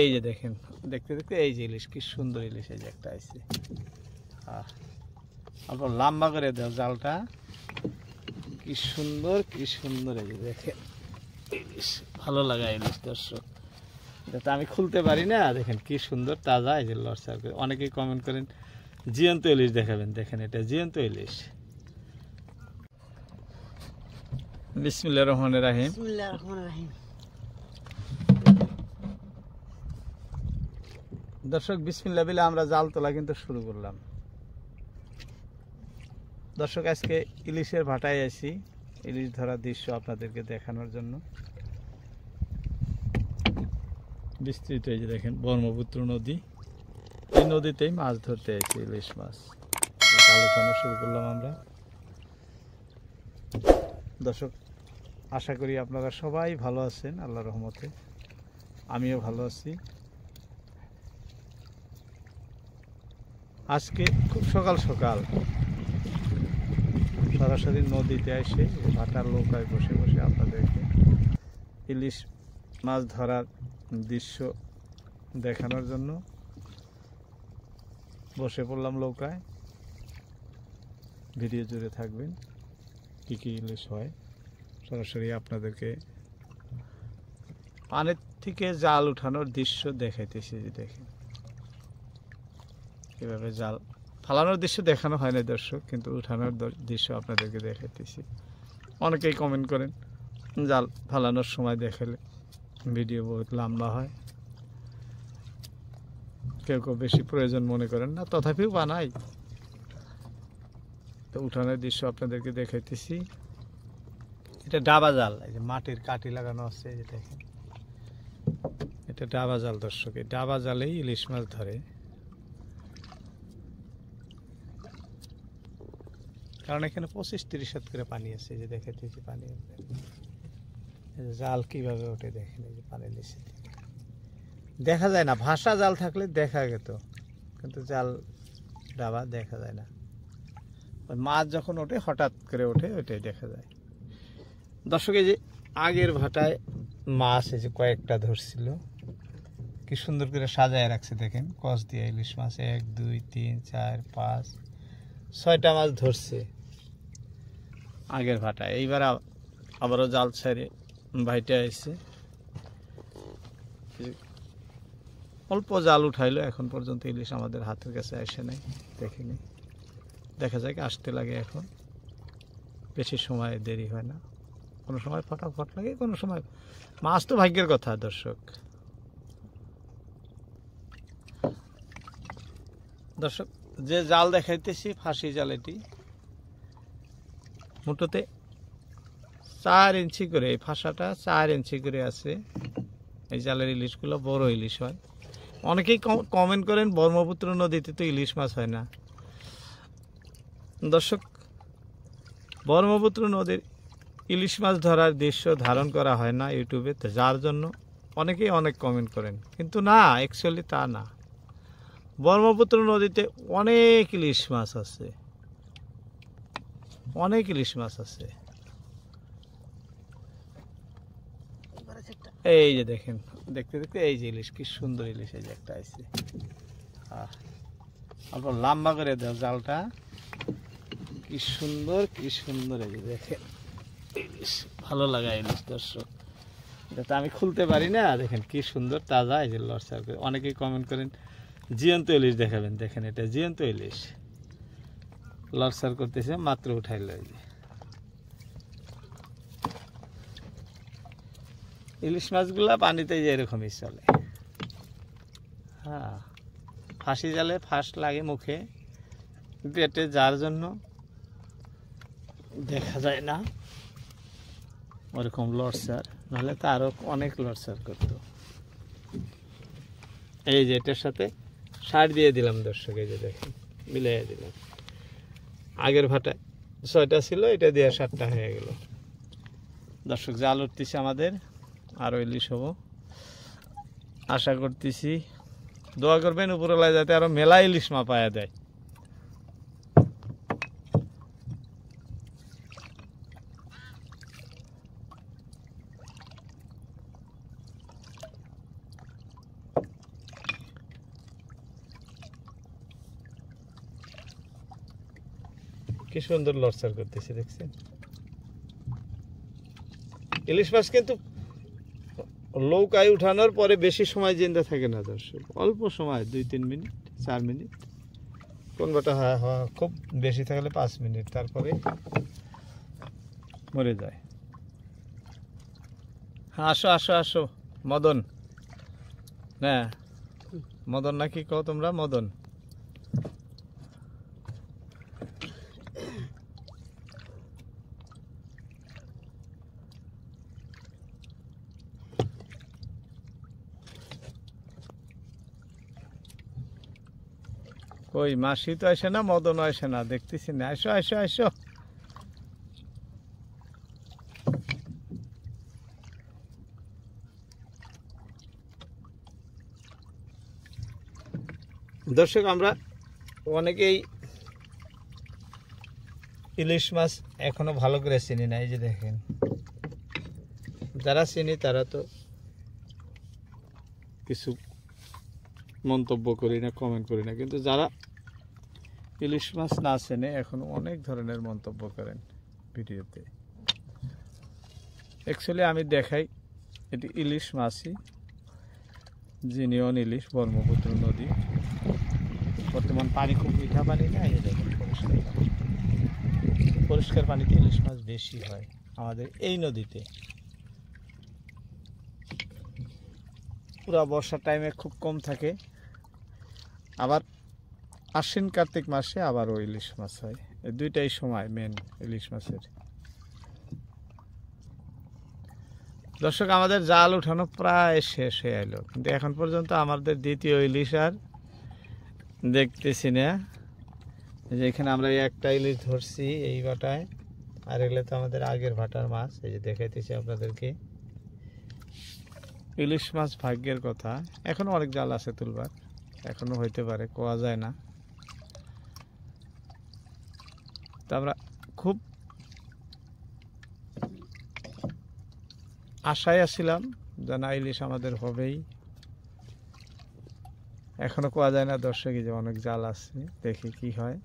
এই যে দেখেন দেখতে দেখতে এই যে ইলিশ কি সুন্দর ইলিশ এই যে একটা আইসে অল্প লম্বা করে দেওয়া জালটা কি সুন্দর কি সুন্দর এই যে দেখেন ইলিশ ভালো লাগা ইলিশ দর্শক তো আমি খুলতে পারি না দেখেন কি সুন্দর তাজা এই যে লরসার করে অনেকেই কমেন্ট করেন জিয়ন্ত ইলিশ দেখাবেন দেখেন এটা জিয়ন্ত ইলিশ বিসমিল্লা রহমান রাহিম রহমান রাহিম দর্শক বিসমিল্লা বিলে আমরা জাল তোলা কিন্তু শুরু করলাম দর্শক আজকে ইলিশের ভাটায় আসি ইলিশ ধরার দৃশ্য আপনাদেরকে দেখানোর জন্য বিস্তৃত এই যে দেখেন ব্রহ্মপুত্র নদী এই নদীতেই মাছ ধরতে আসি ইলিশ মাছ আলোচনা শুরু করলাম আমরা দর্শক আশা করি আপনারা সবাই ভালো আছেন আল্লাহ রহমতে আমিও ভালো আছি আজকে খুব সকাল সকাল সরাসরি নদীতে এসে ভাটার লৌকায় বসে বসে আপনাদেরকে ইলিশ মাছ ধরার দৃশ্য দেখানোর জন্য বসে পড়লাম নৌকায় ভিডিও জুড়ে থাকবেন কী কী ইলিশ হয় সরাসরি আপনাদেরকে পানের থেকে জাল উঠানোর দৃশ্য দেখাইতেছি দেখেন কীভাবে জাল ফালানোর দৃশ্য দেখানো হয় না দর্শক কিন্তু উঠানোর দৃশ্য আপনাদেরকে দেখাইতেছি অনেকেই কমেন্ট করেন জাল ফালানোর সময় দেখালে ভিডিও বহুত লম্বা হয় কেউ কেউ বেশি প্রয়োজন মনে করেন না তথাপিও বানাই তো উঠানোর দৃশ্য আপনাদেরকে দেখাইতেছি এটা ডাবা জাল এই যে মাটির কাটি লাগানো আছে এটা ডাবা জাল দর্শক এই ডাবা জালেই ইলিশ মাছ ধরে কারণ এখানে পঁচিশ তিরিশ হাত করে পানি আছে যে দেখে দিয়েছি পানি জাল কিভাবে ওঠে দেখেন এই যে পানি নিচে দেখা যায় না ভাষা জাল থাকলে দেখা যেত কিন্তু জাল ডাবা দেখা যায় না মাছ যখন ওঠে হঠাৎ করে ওঠে ওইটাই দেখা যায় দর্শকে যে আগের ভাটায় মাছ এই যে কয়েকটা ধরছিল কি সুন্দর করে সাজায় রাখছে দেখেন কস দিয়ে ইলিশ মাছ এক দুই তিন চার পাঁচ ছয়টা মাছ ধরছে আগের ভাটা এইবার আবারও জাল ছেড়ে ভাইটা এসে অল্প জাল উঠাইলো এখন পর্যন্ত ইলিশ আমাদের হাতের কাছে আসে নাই দেখিনি দেখা যায় আসতে লাগে এখন বেশি সময় দেরি হয় না কোনো সময় ফটাফট লাগে কোনো সময় মাছ তো ভাগ্যের কথা দর্শক দর্শক যে জাল দেখাইতেছি ফাঁসি জাল এটি মোটোতে চার ইঞ্চি করে এই ফাঁসাটা চার ইঞ্চি করে আছে এই জালের ইলিশগুলো বড় ইলিশ হয় অনেকেই কমেন্ট করেন ব্রহ্মপুত্র নদীতে তো ইলিশ মাছ হয় না দর্শক ব্রহ্মপুত্র নদীর ইলিশ মাছ ধরার দৃশ্য ধারণ করা হয় না ইউটিউবে যার জন্য অনেকেই অনেক কমেন্ট করেন কিন্তু না অ্যাকচুয়ালি তা না ব্রহ্মপুত্র নদীতে অনেক ইলিশ মাছ আছে অনেক ইলিশ মাছ আছে এই যে দেখেন দেখতে দেখতে এই যে ইলিশ কি সুন্দর ইলিশ এই যে একটা আছে আপনার লম্বা করে দেওয়া জালটা কি সুন্দর কি সুন্দর এই যে দেখেন ইলিশ ভালো লাগা ইলিশ দর্শক এটা আমি খুলতে পারি না দেখেন কি সুন্দর তাজা এই যে লড়সার করে অনেকেই কমেন্ট করেন জিয়ন্ত ইলিশ দেখাবেন দেখেন এটা জিয়ন্ত ইলিশ লড়সার করতেছে মাত্র উঠাইল ইলিশ মাছগুলা পানিতে যে এরকমই চলে হ্যাঁ ফাঁসি জালে ফাঁস লাগে মুখে পেটে যার জন্য দেখা যায় না ওরকম লড়সার নাহলে তো আরও অনেক লড়সার করতো এই যে এটার সাথে সার দিয়ে দিলাম দর্শক এই যে দেখেন মিলাই দিলাম আগের ভাটা ছয়টা ছিল এটা দিয়ে সাতটা হয়ে গেল দর্শক জাল উঠতেছে আমাদের আরও ইলিশ হবো আশা করতেছি দোয়া করবেন উপরওয়ালায় যাতে আরও মেলা ইলিশ মাপায়া দেয় কি সুন্দর লড়সার করতেছে দেখছেন ইলিশ মাছ কিন্তু আয় উঠানোর পরে বেশি সময় জিন্দা থাকে না দর্শক অল্প সময় দুই তিন মিনিট চার মিনিট বাটা হ্যাঁ হ্যাঁ খুব বেশি থাকলে পাঁচ মিনিট তারপরে মরে যায় হ্যাঁ আসো আসো আসো মদন হ্যাঁ মদন নাকি কো তোমরা মদন কই মাসি তো আসে না মদন আসে না দেখতেছি না আসো আসো আসো দর্শক আমরা অনেকেই ইলিশ মাছ এখনো ভালো করে চিনি না এই যে দেখেন যারা চিনি তারা তো কিছু মন্তব্য করি না কমেন্ট করি না কিন্তু যারা ইলিশ মাছ না চেনে এখন অনেক ধরনের মন্তব্য করেন ভিডিওতে অ্যাকচুয়ালি আমি দেখাই এটি ইলিশ মাছই জিনিয়ন ইলিশ ব্রহ্মপুত্র নদী বর্তমান পানি খুব মিঠা পানি না এই দেখুন পরিষ্কার পরিষ্কার পানিতে ইলিশ মাছ বেশি হয় আমাদের এই নদীতে পুরা বর্ষার টাইমে খুব কম থাকে আবার আশ্বিন কার্তিক মাসে আবারও ইলিশ মাছ হয় এই দুইটাই সময় মেন ইলিশ মাছের দর্শক আমাদের জাল উঠানো প্রায় শেষ হয়ে এলো কিন্তু এখন পর্যন্ত আমাদের দ্বিতীয় ইলিশ আর দেখতেছি না যে এখানে আমরা একটা ইলিশ ধরছি এই বাটায় আর এগুলো তো আমাদের আগের ভাটার মাছ এই যে দেখাইতেছি আপনাদেরকে ইলিশ মাছ ভাগ্যের কথা এখনও অনেক জাল আছে তুলবার এখনও হইতে পারে কোয়া যায় না তা আমরা খুব আশায় আসছিলাম যে না ইলিশ আমাদের হবেই এখনও কোয়া যায় না দর্শকই যে অনেক জাল আছে দেখি কি হয়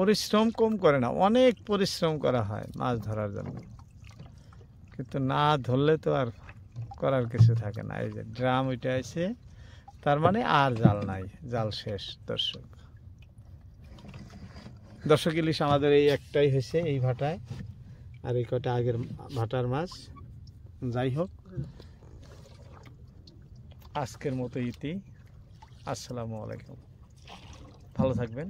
পরিশ্রম কম করে না অনেক পরিশ্রম করা হয় মাছ ধরার জন্য কিন্তু না ধরলে তো আর করার কিছু থাকে না এই যে ড্রাম ওইটা আছে তার মানে আর জাল নাই জাল শেষ দর্শক দর্শক ইলিশ আমাদের এই একটাই হয়েছে এই ভাটায় আর এই কটা আগের ভাটার মাছ যাই হোক আজকের মতো ইতি আসসালামু আলাইকুম ভালো থাকবেন